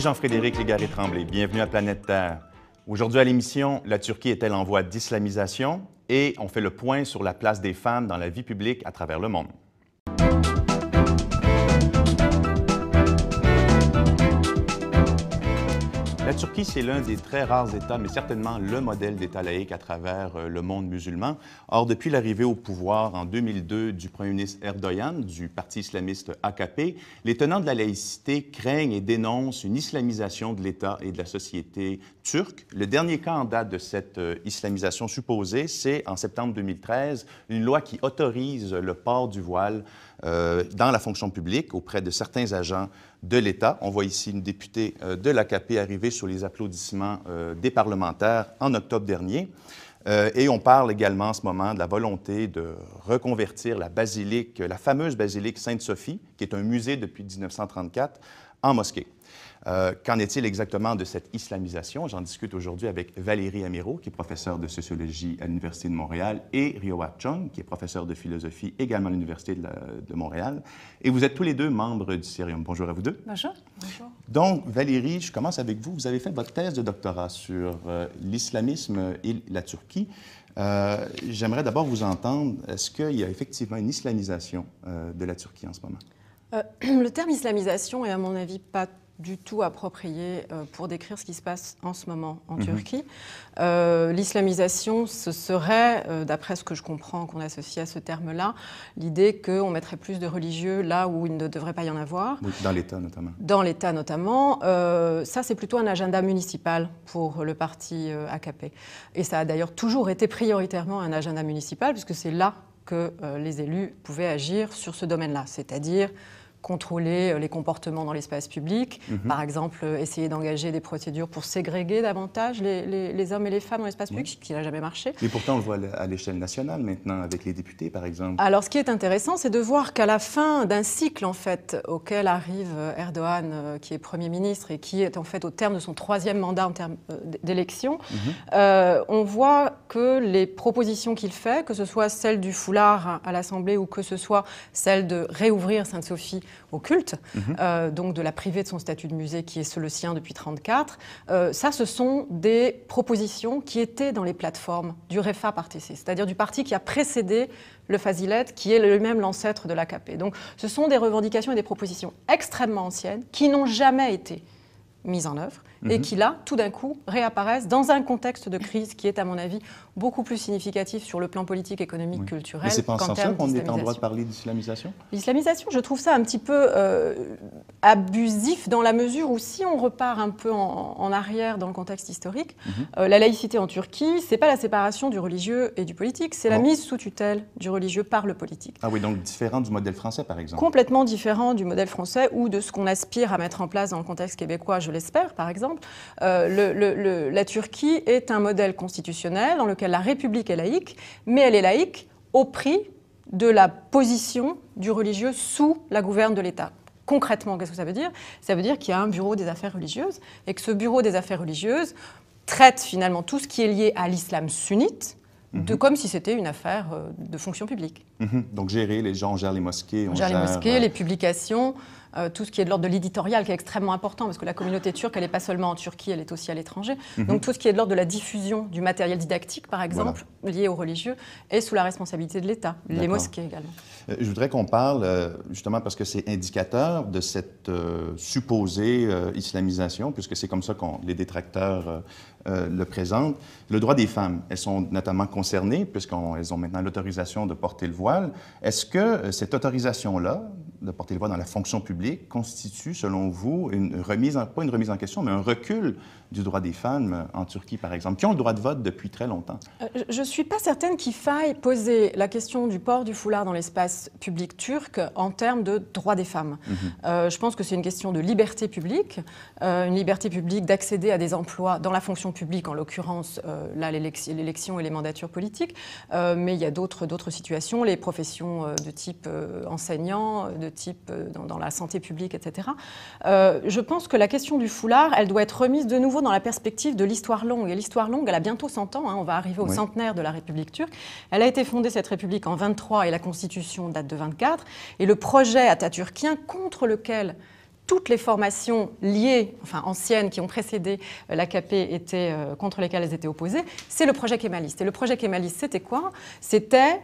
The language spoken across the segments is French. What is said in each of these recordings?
Jean-Frédéric Légaré-Tremblay. Bienvenue à Planète Terre. Aujourd'hui à l'émission, la Turquie est-elle en voie d'islamisation? Et on fait le point sur la place des femmes dans la vie publique à travers le monde. La Turquie, c'est l'un des très rares États, mais certainement le modèle d'État laïque à travers euh, le monde musulman. Or, depuis l'arrivée au pouvoir en 2002 du premier ministre Erdogan, du parti islamiste AKP, les tenants de la laïcité craignent et dénoncent une islamisation de l'État et de la société le dernier cas en date de cette euh, islamisation supposée, c'est en septembre 2013, une loi qui autorise le port du voile euh, dans la fonction publique auprès de certains agents de l'État. On voit ici une députée euh, de l'AKP arriver sur les applaudissements des parlementaires en octobre dernier. et on parle également en ce moment de la volonté de reconvertir la basilique, la fameuse basilique Sainte-Sophie, qui est un musée depuis 1934, en mosquée. Euh, qu'en est-il exactement de cette islamisation? J'en discute aujourd'hui avec Valérie Amiro, qui est professeure de sociologie à l'Université de Montréal, et Ryoa Chung, qui est professeure de philosophie également à l'Université de, Montréal. Et vous êtes tous les deux membres du CERIUM. Bonjour à vous deux. Bonjour. Donc, Valérie, je commence avec vous. Vous avez fait votre thèse de doctorat sur euh, l'islamisme et la Turquie. Euh, j'aimerais d'abord vous entendre. Est-ce qu'il y a effectivement une islamisation de la Turquie en ce moment? le terme islamisation est, à mon avis, pas du tout approprié euh, pour décrire ce qui se passe en ce moment en mhm. Turquie. Euh, l'islamisation, ce serait, euh, d'après ce que je comprends qu'on associe à ce terme-là, l'idée qu'on mettrait plus de religieux là où il ne devrait pas y en avoir. dans l'État notamment. Dans l'État notamment. ça, c'est plutôt un agenda municipal pour le parti AKP. Et ça a d'ailleurs toujours été prioritairement un agenda municipal, puisque c'est là que les élus pouvaient agir sur ce domaine-là, c'est-à-dire contrôler euh, les comportements dans l'espace public, mhm. par exemple euh, essayer d'engager des procédures pour ségréguer davantage les, hommes et les femmes dans l'espace public, ce qui n'a jamais marché. Et pourtant, on le voit à l'échelle nationale maintenant, avec les députés, par exemple. Alors, ce qui est intéressant, c'est de voir qu'à la fin d'un cycle, en fait, auquel arrive euh, Erdogan, qui est Premier ministre et qui est en fait au terme de son troisième mandat en termes d'élection, mhm. on voit que les propositions qu'il fait, que ce soit celle du foulard à l'Assemblée ou que ce soit celle de réouvrir Sainte-Sophie, au culte, mhm. euh, donc de la priver de son statut de musée qui est le sien depuis 1934. Euh, ça, ce sont des propositions qui étaient dans les plateformes du REFA C, c'est-à-dire du parti qui a précédé le Fazilet, qui est lui-même l'ancêtre de l'AKP. Donc ce sont des revendications et des propositions extrêmement anciennes qui n'ont jamais été mises en œuvre et mhm. qui là, tout d'un coup, réapparaissent dans un contexte de crise qui est, à mon avis, beaucoup plus significatif sur le plan politique, économique, culturel. Mais c'est pas en simple. qu'on est en droit de parler d'islamisation L'islamisation, je trouve ça un petit peu euh, abusif dans la mesure où si on repart un peu en, arrière dans le contexte historique, mhm. euh, la laïcité en Turquie, c'est pas la séparation du religieux et du politique, c'est la mise sous tutelle du religieux par le politique. Ah oui, donc différent du modèle français, par exemple. Complètement différent du modèle français ou de ce qu'on aspire à mettre en place dans le contexte québécois, je l'espère, par exemple. Euh, le, la Turquie est un modèle constitutionnel dans lequel la République est laïque, mais elle est laïque au prix de la position du religieux sous la gouverne de l'État. Concrètement, qu'est-ce que ça veut dire Ça veut dire qu'il y a un bureau des affaires religieuses et que ce bureau des affaires religieuses traite finalement tout ce qui est lié à l'islam sunnite, de, mhm. comme si c'était une affaire euh, de fonction publique. Mhm. Donc gérer les gens, on gère les mosquées, on, gère, les mosquées, euh, les publications, euh, tout ce qui est de l'ordre de l'éditorial, qui est extrêmement important, parce que la communauté turque, elle n'est pas seulement en Turquie, elle est aussi à l'étranger. Mhm. Donc tout ce qui est de l'ordre de la diffusion du matériel didactique, par exemple, lié aux religieux, est sous la responsabilité de l'État, les mosquées également. Euh, je voudrais qu'on parle, euh, justement, parce que c'est indicateur de cette supposée islamisation, puisque c'est comme ça que les détracteurs le présentent, le droit des femmes. Elles sont notamment concernées, puisqu'elles ont maintenant l'autorisation de porter le voile. Est-ce que cette autorisation-là, de porter-le-voix dans la fonction publique constitue, selon vous, une remise, en, pas une remise en question, mais un recul du droit des femmes en Turquie, par exemple, qui ont le droit de vote depuis très longtemps? Euh, je ne suis pas certaine qu'il faille poser la question du port du foulard dans l'espace public turc en termes de droit des femmes. Mhm. Euh, je pense que c'est une question de liberté publique, euh, une liberté publique d'accéder à des emplois dans la fonction publique, en l'occurrence, là, l'élection et les mandatures politiques, mais il y a d'autres situations, les professions de type enseignant, de type euh, dans, la santé publique, etc. Euh, je pense que la question du foulard, elle doit être remise de nouveau dans la perspective de l'histoire longue. Et l'histoire longue, elle a bientôt 100 ans, hein. on va arriver au centenaire de la République turque. Elle a été fondée, cette République, en 23 et la Constitution date de 24. Et le projet ataturkien contre lequel toutes les formations liées, enfin anciennes, qui ont précédé euh, l'AKP, étaient, contre lesquelles elles étaient opposées, c'est le projet kémaliste. Et le projet kémaliste, c'était quoi C'était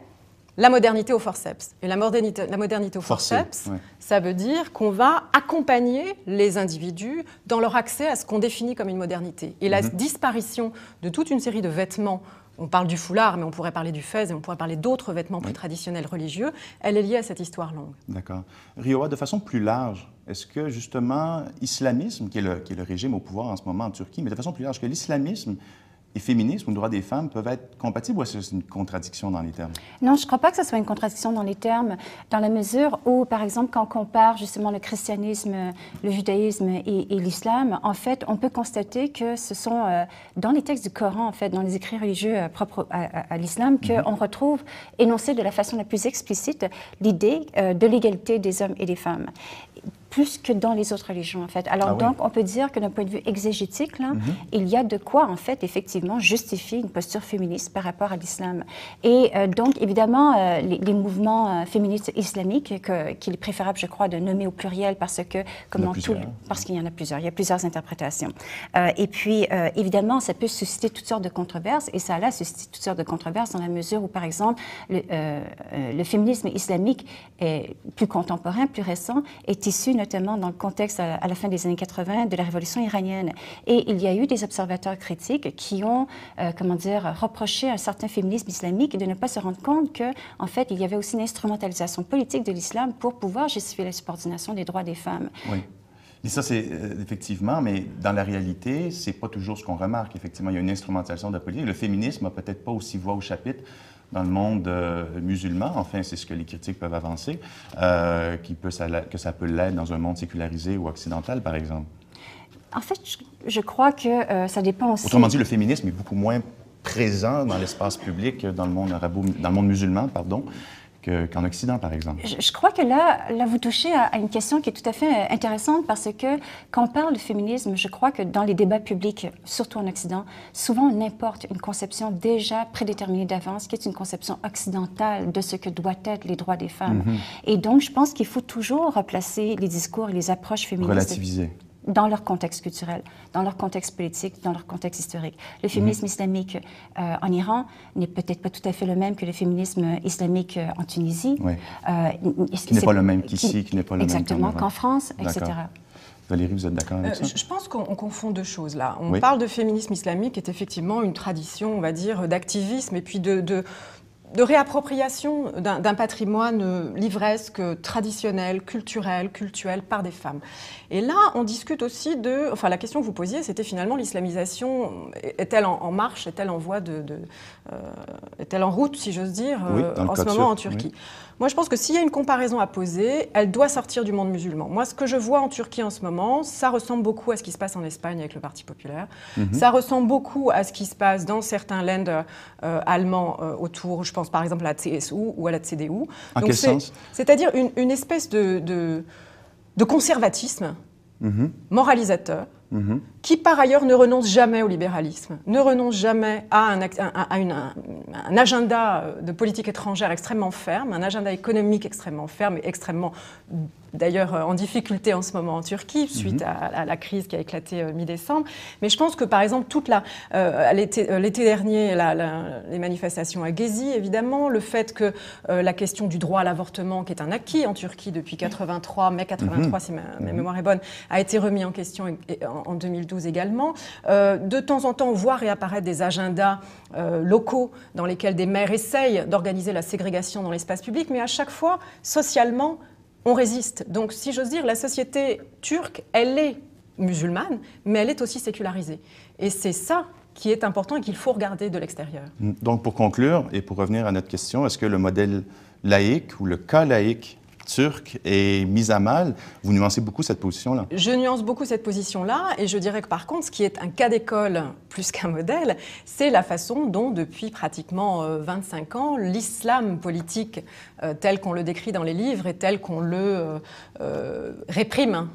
la modernité au forceps. Et la modernité, la modernité au forceps, ça veut dire qu'on va accompagner les individus dans leur accès à ce qu'on définit comme une modernité. Et la mhm. disparition de toute une série de vêtements on parle du foulard, mais on pourrait parler du fez et on pourrait parler d'autres vêtements plus traditionnels religieux. Elle est liée à cette histoire longue. D'accord. Rioa, de façon plus large, est-ce que justement, islamisme, qui le, qui est, le, régime au pouvoir en ce moment en Turquie, mais de façon plus large, que l'islamisme et féminisme ou droits des femmes peuvent être compatibles ou est-ce c'est une contradiction dans les termes? Non, je ne crois pas que ce soit une contradiction dans les termes, dans la mesure où, par exemple, quand on compare justement le christianisme, le judaïsme et, l'islam, en fait, on peut constater que ce sont euh, dans les textes du Coran, en fait, dans les écrits religieux euh, propres à, l'islam, qu'on mhm. on retrouve énoncé de la façon la plus explicite l'idée euh, de l'égalité des hommes et des femmes plus que dans les autres religions, en fait. Alors, ah donc, on peut dire que d'un point de vue exégétique, mhm. il y a de quoi, en fait, effectivement, justifier une posture féministe par rapport à l'islam. Et euh, donc, évidemment, euh, les, mouvements euh, féministes islamiques, qu'il est préférable, je crois, de nommer au pluriel parce que, comment tout. Hein. Parce qu'il y en a plusieurs. Il y a plusieurs interprétations. et puis, évidemment, ça peut susciter toutes sortes de controverses, et ça là suscité toutes sortes de controverses dans la mesure où, par exemple, le, féminisme islamique est plus contemporain, plus récent, est issu, dans le contexte à la, fin des années 80 de la révolution iranienne. Et il y a eu des observateurs critiques qui ont, euh, comment dire, reproché un certain féminisme islamique de ne pas se rendre compte que, en fait, il y avait aussi une instrumentalisation politique de l'islam pour pouvoir justifier la subordination des droits des femmes. Oui. Et ça, c'est euh, effectivement, mais dans la réalité, c'est pas toujours ce qu'on remarque. Effectivement, il y a une instrumentalisation de la politique. Le féminisme n'a peut-être pas aussi voix au chapitre dans le monde euh, musulman, enfin c'est ce que les critiques peuvent avancer, euh, qui peut, que ça peut l'être dans un monde sécularisé ou occidental, par exemple? En fait, je crois que euh, ça dépend aussi. Autrement dit, le féminisme est beaucoup moins présent dans l'espace public, dans le monde arabo, dans le monde musulman, pardon, qu'en Occident, par exemple. Je, crois que là, là, vous touchez à, une question qui est tout à fait euh, intéressante parce que quand on parle de féminisme, je crois que dans les débats publics, surtout en Occident, souvent on importe une conception déjà prédéterminée d'avance, qui est une conception occidentale de ce que doivent être les droits des femmes. Mm-hmm. Et donc, je pense qu'il faut toujours replacer les discours et les approches féministes. Relativiser dans leur contexte culturel, dans leur contexte politique, dans leur contexte historique. Le mhm. féminisme islamique euh, en Iran n'est peut-être pas tout à fait le même que le féminisme islamique euh, en Tunisie. Oui. Euh, qui n'est pas le même qu'ici, qui, n'est pas le même qu'en France, etc. Valérie, vous êtes d'accord avec ça Je pense qu'on confond deux choses là. On parle de féminisme islamique, qui est effectivement une tradition, on va dire, d'activisme et puis de, de de réappropriation d'un patrimoine euh, livresque, traditionnel, culturel, culturel, par des femmes. Et là, on discute aussi de... Enfin, la question que vous posiez, c'était finalement l'islamisation, euh, est-elle en, marche, est-elle en voie de... Euh, est-elle en route, si j'ose dire, en ce moment en Turquie moi, je pense que s'il y a une comparaison à poser, elle doit sortir du monde musulman. Moi, ce que je vois en Turquie en ce moment, ça ressemble beaucoup à ce qui se passe en Espagne avec le Parti populaire. Mhm. Ça ressemble beaucoup à ce qui se passe dans certains Länder euh, allemands euh, autour, je pense par exemple à la CSU ou à la CDU. quel sens C'est-à-dire une, espèce de, de, conservatisme mhm. moralisateur. Mhm qui par ailleurs ne renonce jamais au libéralisme, ne renonce jamais à, un, agenda euh, de politique étrangère extrêmement ferme, un agenda économique extrêmement ferme et extrêmement d'ailleurs euh, en difficulté en ce moment en Turquie mhm. suite à, la crise qui a éclaté euh, mi-décembre. Mais je pense que par exemple toute l'été dernier les manifestations à Gezi évidemment, le fait que la question du droit à l'avortement qui est un acquis en Turquie depuis 83, mai 83 mhm. si ma, mhm. mémoire est bonne, a été remis en question en 2012 également. Euh, de temps en temps, on voit réapparaître des agendas euh, locaux dans lesquels des maires essayent d'organiser la ségrégation dans l'espace public, mais à chaque fois, socialement, on résiste. Donc, si j'ose dire, la société turque, elle est musulmane, mais elle est aussi sécularisée. Et c'est ça qui est important et qu'il faut regarder de l'extérieur. Donc, pour conclure et pour revenir à notre question, est-ce que le modèle laïque ou le cas laïque Turc et mise à mal. Vous nuancez beaucoup cette position-là. Je nuance beaucoup cette position-là et je dirais que par contre, ce qui est un cas d'école plus qu'un modèle, c'est la façon dont depuis pratiquement 25 euh, ans, l'islam politique euh, tel qu'on le décrit dans les livres et tel qu'on le euh, réprime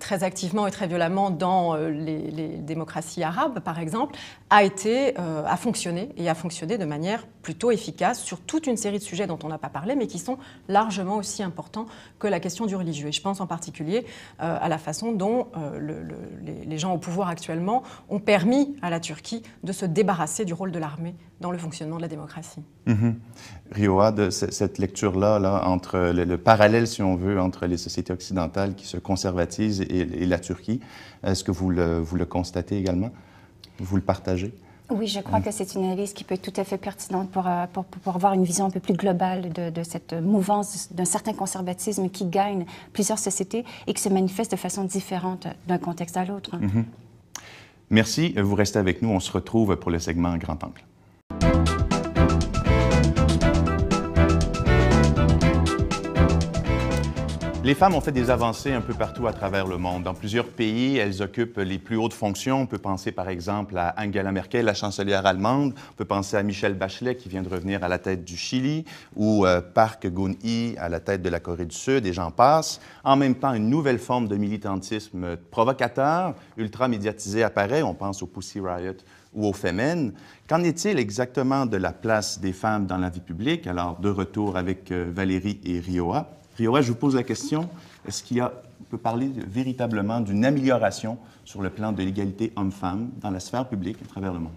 très activement et très violemment dans les, démocraties arabes, par exemple, a été, a fonctionné et a fonctionné de manière plutôt efficace sur toute une série de sujets dont on n'a pas parlé, mais qui sont largement aussi importants que la question du religieux. Et je pense en particulier euh, à la façon dont euh, les, gens au pouvoir actuellement ont permis à la Turquie de se débarrasser du rôle de l'armée dans le fonctionnement de la démocratie. Mm-hmm. Rioa, cette lecture-là, là, entre le, parallèle, si on veut, entre les sociétés occidentales qui se conservatisent et, la Turquie, est-ce que vous vous le constatez également Vous le partagez oui, je crois mm. que c'est une analyse qui peut être tout à fait pertinente pour, euh, avoir une vision un peu plus globale de, cette mouvance, d'un certain conservatisme qui gagne plusieurs sociétés et qui se manifeste de façon différente d'un contexte à l'autre. Mm-hmm. Merci, vous restez avec nous, on se retrouve pour le segment Grand Angle. Les femmes ont fait des avancées un peu partout à travers le monde. Dans plusieurs pays, elles occupent les plus hautes fonctions. On peut penser par exemple à Angela Merkel, la chancelière allemande. On peut penser à Michelle Bachelet qui vient de revenir à la tête du Chili ou euh, Park Geun-hye à la tête de la Corée du Sud et j'en passe. En même temps, une nouvelle forme de militantisme provocateur, ultra médiatisé apparaît. On pense au Pussy Riot ou aux Femen. Qu'en est-il exactement de la place des femmes dans la vie publique? Alors, de retour avec euh, Valérie et Rioa. Rioja, je vous pose la question, est-ce qu'il peut parler véritablement d'une amélioration sur le plan de l'égalité homme-femme dans la sphère publique à travers le monde?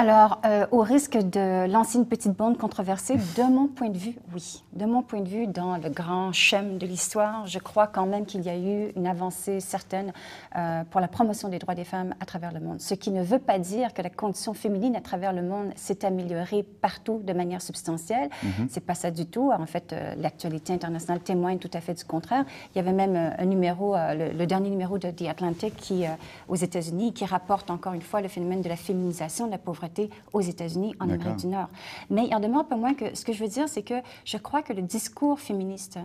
Alors, euh, au risque de lancer une petite bande controversée, de mon point de vue, oui. De mon point de vue, dans le grand schéma de l'histoire, je crois quand même qu'il y a eu une avancée certaine euh, pour la promotion des droits des femmes à travers le monde. Ce qui ne veut pas dire que la condition féminine à travers le monde s'est améliorée partout de manière substantielle. Mhm. C'est pas ça du tout. En fait, euh, l'actualité internationale témoigne tout à fait du contraire. Il y avait même un numéro, le, dernier numéro de The Atlantic qui, aux États-Unis, qui rapporte encore une fois le phénomène de la féminisation de la pauvreté aux États-Unis, en Amérique du Nord. Mais il en un peu moins que ce que je veux dire, c'est que je crois que le discours féministe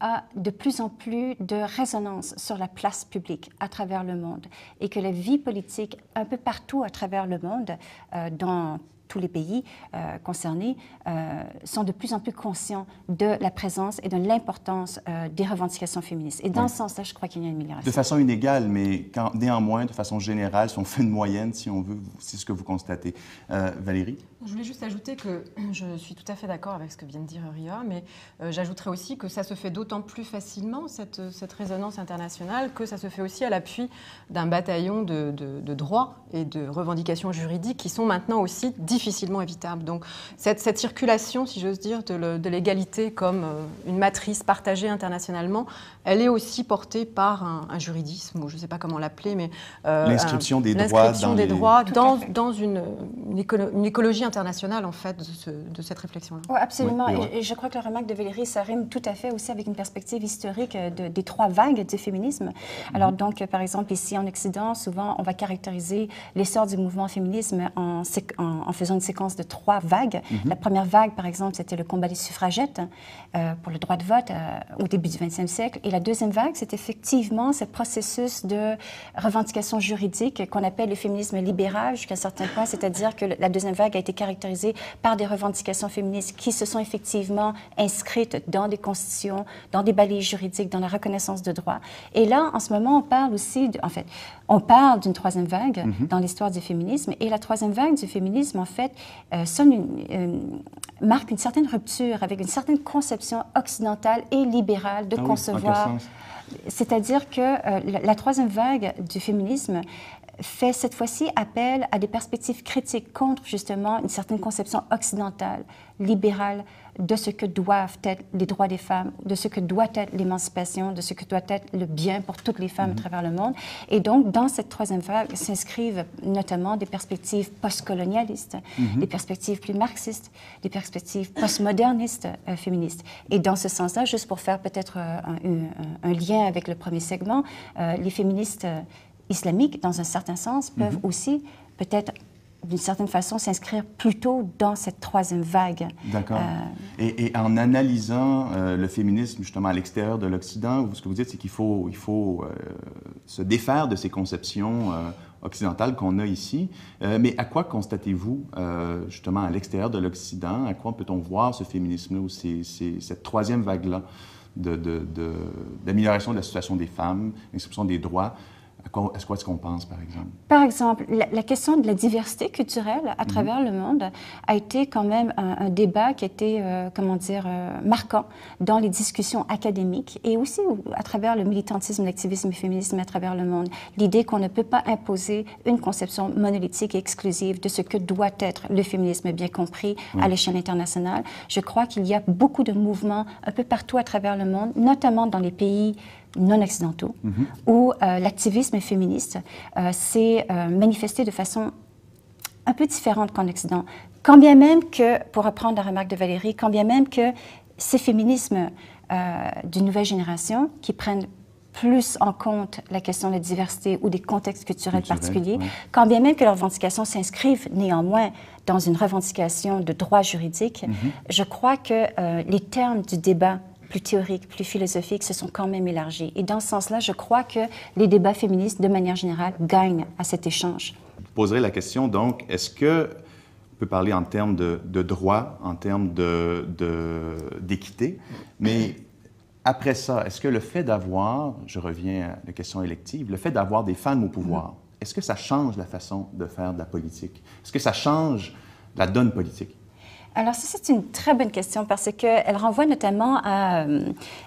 a de plus en plus de résonance sur la place publique à travers le monde et que la vie politique un peu partout à travers le monde, euh, dans tous les pays euh, concernés euh, sont de plus en plus conscients de la présence et de l'importance euh, des revendications féministes. Et dans ce sens-là, je crois qu'il y a une amélioration. De façon inégale, mais quand, néanmoins, de façon générale, si on fait une moyenne, si on veut, c'est ce que vous constatez. Valérie je voulais juste ajouter que je suis tout à fait d'accord avec ce que vient de dire Ria, mais euh, j'ajouterais aussi que ça se fait d'autant plus facilement, cette, euh, cette, résonance internationale, que ça se fait aussi à l'appui d'un bataillon de, de, droits et de revendications juridiques qui sont maintenant aussi difficilement évitables. Donc cette, cette circulation, si j'ose dire, de l'égalité comme euh, une matrice partagée internationalement, elle est aussi portée par un, juridisme, je ne sais pas comment l'appeler, mais... l'inscription des, droits dans, des droits dans, une, une, une écologie internationale International en fait, de, cette réflexion-là. absolument. et, je crois que la remarque de Valérie, ça rime tout à fait aussi avec une perspective historique euh, des trois vagues du féminisme. Alors, mhm. donc, par exemple, ici en Occident, souvent, on va caractériser l'essor du mouvement féminisme en, en, faisant une séquence de trois vagues. Mhm. La première vague, par exemple, c'était le combat des suffragettes euh, pour le droit de vote euh, au début du 20e siècle. Et la deuxième vague, c'est effectivement ce processus de revendication juridique qu'on appelle le féminisme libéral jusqu'à un certain point, c'est-à-dire que la deuxième vague a été caractérisée par des revendications féministes qui se sont effectivement inscrites dans des constitutions, dans des balises juridiques, dans la reconnaissance de droits. Et là, en ce moment, on parle aussi, en fait, on parle d'une troisième vague mm-hmm. dans l'histoire du féminisme. Et la troisième vague du féminisme, en fait, euh, euh, marque une certaine rupture avec une certaine conception occidentale et libérale de ah concevoir. C'est-à-dire que euh, la, troisième vague du féminisme fait cette fois-ci appel à des perspectives critiques contre justement une certaine conception occidentale, libérale, de ce que doivent être les droits des femmes, de ce que doit être l'émancipation, de ce que doit être le bien pour toutes les femmes à mhm. travers le monde. Et donc, dans cette troisième vague s'inscrivent notamment des perspectives postcolonialistes, mhm. des perspectives plus marxistes, des perspectives postmodernistes euh, féministes. Et dans ce sens-là, juste pour faire peut-être euh, un, lien avec le premier segment, euh, les féministes islamiques, dans un certain sens, mhm. peuvent aussi peut-être d'une certaine façon, s'inscrire plutôt dans cette troisième vague. D'accord. Euh, et, en analysant euh, le féminisme justement à l'extérieur de l'Occident, ce que vous dites, c'est qu'il faut, il faut euh, se défaire de ces conceptions occidentales qu'on a ici. mais à quoi constatez-vous justement à l'extérieur de l'Occident? À quoi peut-on voir ce féminisme-là ou cette troisième vague-là d'amélioration de, de la situation des femmes, d'inscription des droits? À quoi est-ce qu'on pense, par exemple? Par exemple, la, question de la diversité culturelle à mhm. travers le monde a été quand même un, débat qui était, été, euh, comment dire, euh, marquant dans les discussions académiques et aussi à travers le militantisme, l'activisme et le féminisme à travers le monde. L'idée qu'on ne peut pas imposer une conception monolithique et exclusive de ce que doit être le féminisme, bien compris, à l'échelle internationale. Je crois qu'il y a beaucoup de mouvements un peu partout à travers le monde, notamment dans les pays non occidentaux, mhm. où euh, l'activisme féministe euh, s'est euh, manifesté de façon un peu différente qu'en Occident. Quand bien même que, pour reprendre la remarque de Valérie, quand bien même que ces féminismes d'une nouvelle génération qui prennent plus en compte la question de la diversité ou des contextes culturels particuliers, quand bien même que leurs revendications s'inscrivent néanmoins dans une revendication de droits juridiques, mhm. je crois que les termes du débat plus théoriques, plus philosophiques, se sont quand même élargis. Et dans ce sens-là, je crois que les débats féministes, de manière générale, gagnent à cet échange. Vous poserez la question, donc, est-ce que on peut parler en termes de, droit, en termes d'équité, de, d'équité. mais après ça, est-ce que le fait d'avoir, je reviens à la question élective, le fait d'avoir des femmes au pouvoir, mm-hmm. est-ce que ça change la façon de faire de la politique? Est-ce que ça change la donne politique? Alors ça, c'est une très bonne question parce qu'elle renvoie notamment à euh,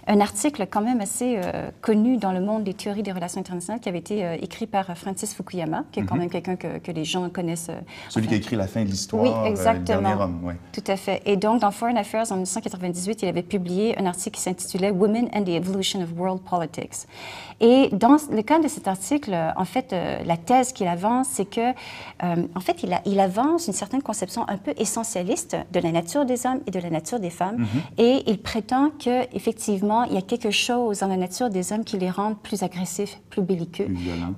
un article quand même assez euh, connu dans le monde des théories des relations internationales qui avait été euh, écrit par Francis Fukuyama, qui est quand mhm. même quelqu'un que, les gens connaissent. Celui qui a écrit La fin de l'histoire, oui, exactement. Le dernier homme. Oui. Tout à fait. Et donc, dans Foreign Affairs, en 1998, il avait publié un article qui s'intitulait Women and the Evolution of World Politics. Et dans le cadre de cet article, en fait, la thèse qu'il avance, c'est que, en fait, il, il avance une certaine conception un peu essentialiste de de la nature des hommes et de la nature des femmes. Mhm. Et il prétend qu'effectivement, il y a quelque chose dans la nature des hommes qui les rend plus agressifs, plus belliqueux.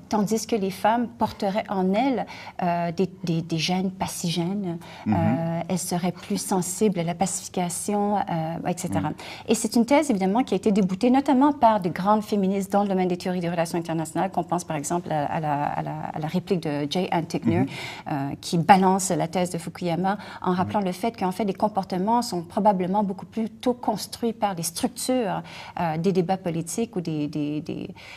tandis que les femmes porteraient en elles euh, des, des, des, gènes passigènes. Euh, mhm. elles seraient plus sensibles à la pacification, euh, etc. Mhm. Et c'est une thèse, évidemment, qui a été déboutée notamment par de grandes féministes dans le domaine des théories des relations internationales, qu'on pense par exemple à, la, à, la, réplique de Jay Ann Tickner, qui balance la thèse de Fukuyama en rappelant le fait qu'en en fait, les comportements sont probablement beaucoup plus tôt construits par les structures euh, des débats politiques ou des.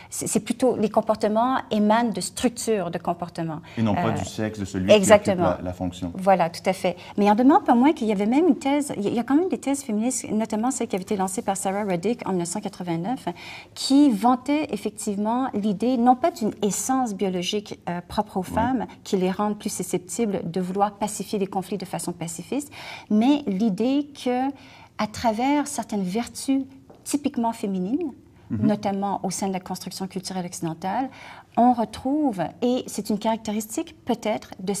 C'est plutôt. Les comportements émanent de structures de comportements. Et non pas du euh, sexe, de celui qui occupe la, fonction. Voilà, tout à fait. Mais il en demande pas moins qu'il y avait même une thèse. Il y a quand même des thèses féministes, notamment celle qui avait été lancée par Sarah Ruddick en 1989, hein, qui vantait effectivement l'idée, non pas d'une essence biologique euh, propre aux femmes, qui les rendent plus susceptibles de vouloir pacifier les conflits de façon pacifiste, mais l'idée que à travers certaines vertus typiquement féminines, mhm. notamment au sein de la construction culturelle occidentale, on retrouve, et c'est une caractéristique peut-être de,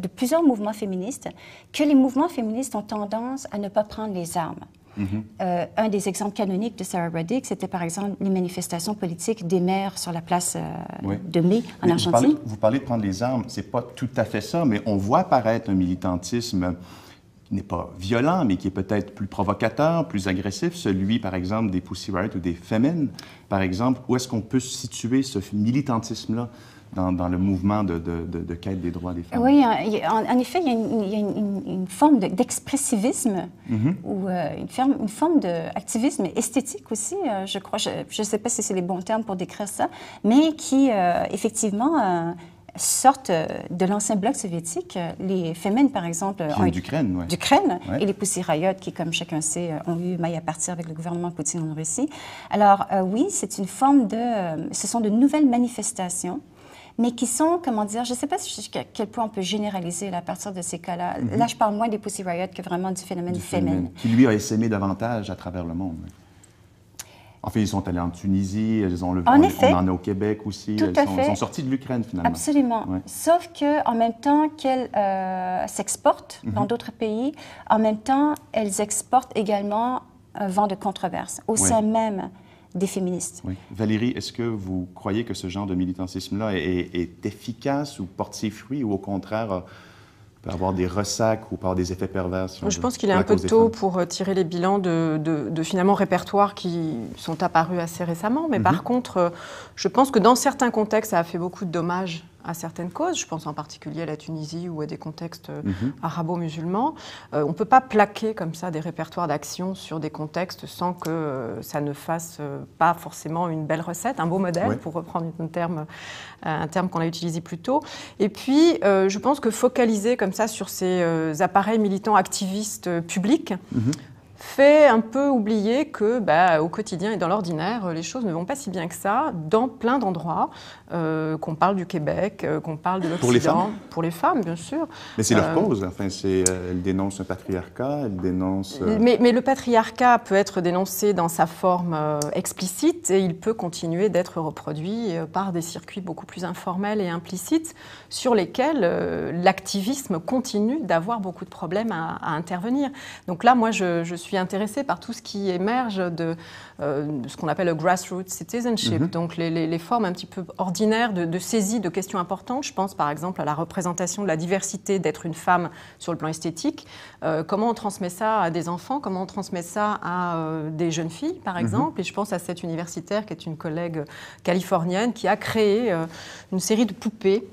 de, plusieurs mouvements féministes, que les mouvements féministes ont tendance à ne pas prendre les armes. Mhm. Euh, un des exemples canoniques de Sarah Ruddick, c'était par exemple les manifestations politiques des maires sur la place euh, de mai en Argentine. Vous parlez, vous parlez, de prendre les armes, c'est pas tout à fait ça, mais on voit apparaître un militantisme n'est pas violent, mais qui est peut-être plus provocateur, plus agressif, celui, par exemple, des Pussy Riot ou des Femmes, par exemple, où est-ce qu'on peut situer ce militantisme-là dans, le mouvement de, quête des droits des femmes. Oui, en, effet, il y a une, forme d'expressivisme ou une, une, forme d'activisme mm-hmm. euh, esthétique aussi, euh, je crois. Je ne sais pas si c'est les bons termes pour décrire ça, mais qui, euh, effectivement, sortent euh, de l'ancien bloc soviétique. Euh, les femmes, par exemple, en d'Ukraine, et les Pussy Riot, qui, comme chacun sait, euh, ont eu maille à partir avec le gouvernement Poutine en Russie. Alors oui, c'est une forme de, ce sont de nouvelles manifestations. Mais qui sont, comment dire, je ne sais pas à quel point on peut généraliser à partir de ces cas-là. Mhm. Là, je parle moins des Pussy Riot que vraiment du phénomène féminin. Qui, lui, a essaimé davantage à travers le monde. En fait, ils sont allés en Tunisie, elles ont le, en on, en au Québec aussi. elles, sont, sortis sorties de l'Ukraine finalement. Absolument. Sauf que en même temps qu'elles euh, s'exportent mhm. dans d'autres pays, en même temps, elles exportent également un euh, vent de controverse au sein même des féministes. Valérie, est-ce que vous croyez que ce genre de militantisme-là est, efficace ou porte ses fruits ou au contraire euh, peut avoir des ressacs ou par des effets pervers. je pense qu'il est un peu tôt pour euh, tirer les bilans de, finalement répertoires qui sont apparus assez récemment, mais mhm. par contre, euh, je pense que dans certains contextes, ça a fait beaucoup de dommages à certaines causes. Je pense en particulier à la Tunisie ou à des contextes euh, mhm. arabo-musulmans. Euh, on ne peut pas plaquer comme ça des répertoires d'action sur des contextes sans que euh, ça ne fasse pas forcément une belle recette, un beau modèle, pour reprendre un terme, qu'on a utilisé plus tôt. Et puis, je pense que focaliser comme ça sur ces appareils militants activistes publics, mhm. fait un peu oublier que bah, au quotidien et dans l'ordinaire, les choses ne vont pas si bien que ça dans plein d'endroits. Euh, qu'on parle du Québec, euh, qu'on parle de l'Occident. Pour les femmes Pour les femmes, bien sûr. Mais c'est leur euh, cause. Enfin, elles dénonce un patriarcat, elles dénoncent… – Mais, le patriarcat peut être dénoncé dans sa forme explicite et il peut continuer d'être reproduit par des circuits beaucoup plus informels et implicites sur lesquels l'activisme continue d'avoir beaucoup de problèmes à, intervenir. Donc là, moi, je, suis intéressée par tout ce qui émerge de, ce qu'on appelle le grassroots citizenship, mhm. donc les, les, formes un petit peu hors de, saisie de questions importantes. Je pense par exemple à la représentation de la diversité d'être une femme sur le plan esthétique. Euh, comment on transmet ça à des enfants Comment on transmet ça à euh, des jeunes filles, par mhm. exemple Et je pense à cette universitaire qui est une collègue californienne qui a créé euh, une série de poupées.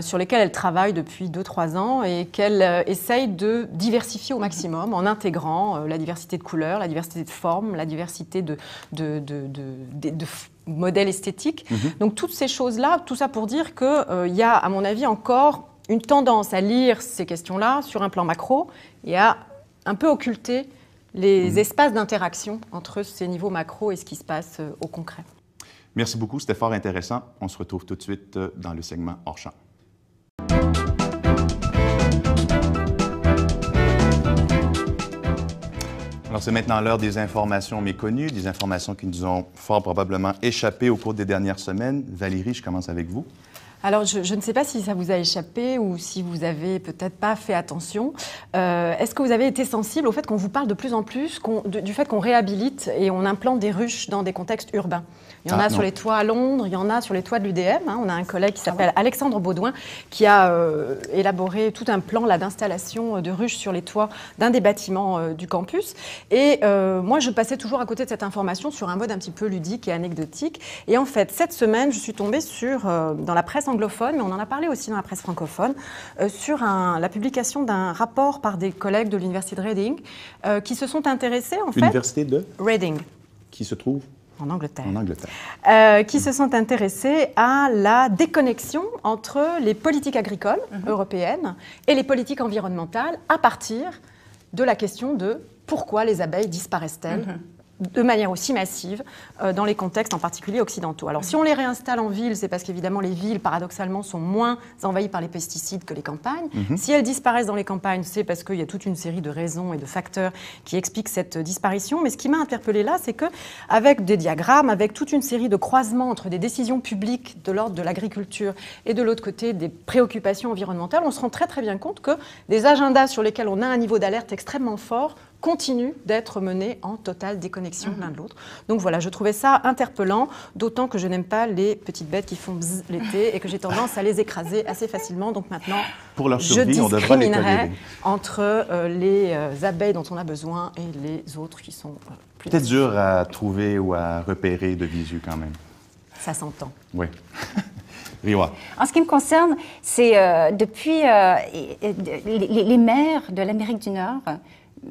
sur lesquelles elle travaille depuis 2-3 ans et qu'elle essaye de diversifier au mhm. maximum en intégrant la diversité de couleurs, la diversité de formes, la diversité de, de, de, de modèle esthétique. Mhm. Donc toutes ces choses-là, tout ça pour dire qu'il euh, y a, à mon avis, encore une tendance à lire ces questions-là sur un plan macro et à un peu occulter les mhm. espaces d'interaction entre ces niveaux macro et ce qui se passe euh, au concret. Merci beaucoup, c'était fort intéressant. On se retrouve tout de suite euh, dans le segment hors champ. Alors, c'est maintenant l'heure des informations méconnues, des informations qui nous ont fort probablement échappé au cours des dernières semaines. Valérie, je commence avec vous. Alors, je, ne sais pas si ça vous a échappé ou si vous avez peut-être pas fait attention. Euh, est-ce que vous avez été sensible au fait qu'on vous parle de plus en plus du fait qu'on réhabilite et on implante des ruches dans des contextes urbains il y en ah, a sur les toits à Londres, il y en a sur les toits de l'UDM. Hein. On a un collègue qui ah s'appelle Alexandre Baudouin qui a euh, élaboré tout un plan d'installation euh, de ruches sur les toits d'un des bâtiments euh, du campus. Et moi, je passais toujours à côté de cette information sur un mode un petit peu ludique et anecdotique. Et en fait, cette semaine, je suis tombée sur, dans la presse anglophone, mais on en a parlé aussi dans la presse francophone, sur la publication d'un rapport par des collègues de l'université de Reading qui se sont intéressés en fait. Université de Reading. Qui se trouve en Angleterre. Euh, qui se sont intéressés à la déconnexion entre les politiques agricoles mhm. européennes et les politiques environnementales à partir de la question de pourquoi les abeilles disparaissent-elles mhm de manière aussi massive euh, dans les contextes en particulier occidentaux. Alors si on les réinstalle en ville, c'est parce qu'évidemment les villes, paradoxalement, sont moins envahies par les pesticides que les campagnes. Mhm. Si elles disparaissent dans les campagnes, c'est parce qu'il y a toute une série de raisons et de facteurs qui expliquent cette disparition. Mais ce qui m'a interpellé là, c'est que avec des diagrammes, avec toute une série de croisements entre des décisions publiques de l'ordre de l'agriculture et de l'autre côté des préoccupations environnementales, on se rend très très bien compte que des agendas sur lesquels on a un niveau d'alerte extrêmement fort continuent d'être menées en totale déconnexion l'un de mhm. l'autre. Donc voilà, je trouvais ça interpellant, d'autant que je n'aime pas les petites bêtes qui font l'été et que j'ai tendance à les écraser assez facilement. Donc maintenant, Pour leur survie, je entre euh, les euh, abeilles dont on a besoin et les autres qui sont euh, Peut-être dur à trouver ou à repérer de visu quand même. Ça s'entend. Oui. Riwa. En ce qui me concerne, c'est depuis les, mers de l'Amérique du Nord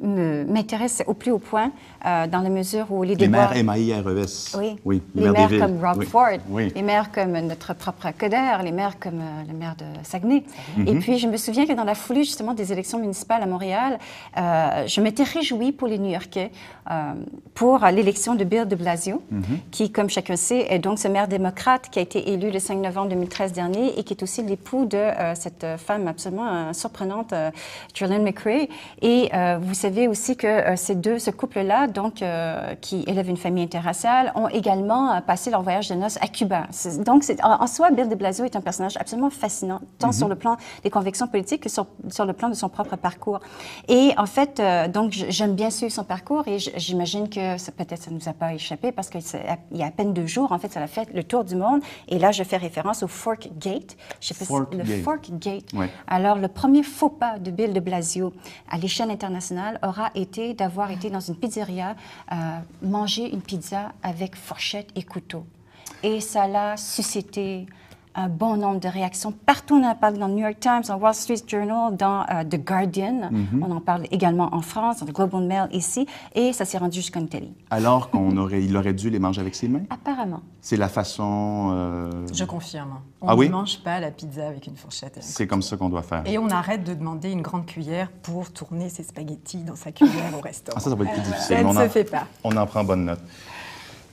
m'intéresse au plus haut point euh, dans la mesure où les, les maires m a Oui. Les, maires, comme Rob Ford, les maires comme notre propre Coder, les maires comme la euh, le maire de Saguenay. Et mhm. puis, je me souviens que dans la foulée, justement, des élections municipales à Montréal, euh, je m'étais réjouie pour les New-Yorkais pour l'élection de Bill de Blasio, mhm. qui, comme chacun sait, est donc ce maire démocrate qui a été élu le 5 novembre 2013 dernier et qui est aussi l'époux de cette femme absolument surprenante, Jolene McRae. Et vous savez aussi que euh, ces deux, ce couple-là, donc, euh, qui élève une famille interraciale, ont également euh, passé leur voyage de noces à Cuba. Donc, en, en, soi, Bill de Blasio est un personnage absolument fascinant, tant mhm. sur le plan des convictions politiques que sur, le plan de son propre parcours. Et en fait, donc, j'aime bien suivre son parcours et j'imagine que peut-être ça ne nous a pas échappé parce qu'il y a à peine deux jours, en fait, ça a fait le tour du monde. Et là, je fais référence au Fork Gate. Je sais pas le Fork Gate. Alors, le premier faux pas de Bill de Blasio à l'échelle internationale, aura été d'avoir été dans une pizzeria, euh, manger une pizza avec fourchette et couteau. Et ça l'a suscité un bon nombre de réactions. Partout, on en parle dans le New York Times, dans Wall Street Journal, dans euh, The Guardian. Mhm. On en parle également en France, dans le Global Mail ici, et ça s'est rendu une télé. Alors qu'il aurait, il aurait dû les manger avec ses mains Apparemment. C'est la façon. Euh, Je confirme. On ah ne mange pas la pizza avec une fourchette. C'est comme ça qu'on doit faire. Et on arrête de demander une grande cuillère pour tourner ses spaghettis dans sa cuillère au restaurant. Ah, ça, ça va être plus difficile. Ça ne se fait pas. On en prend bonne note.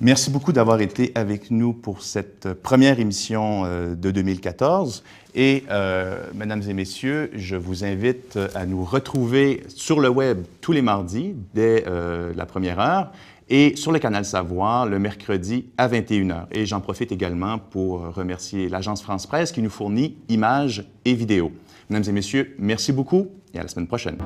Merci beaucoup d'avoir été avec nous pour cette première émission euh, de 2014. Et, euh, mesdames et messieurs, je vous invite à nous retrouver sur le web tous les mardis dès euh, la première heure et sur le canal Savoir le mercredi à 21h. Et j'en profite également pour remercier l'agence France-Presse qui nous fournit images et vidéos. Mesdames et messieurs, merci beaucoup et à la semaine prochaine.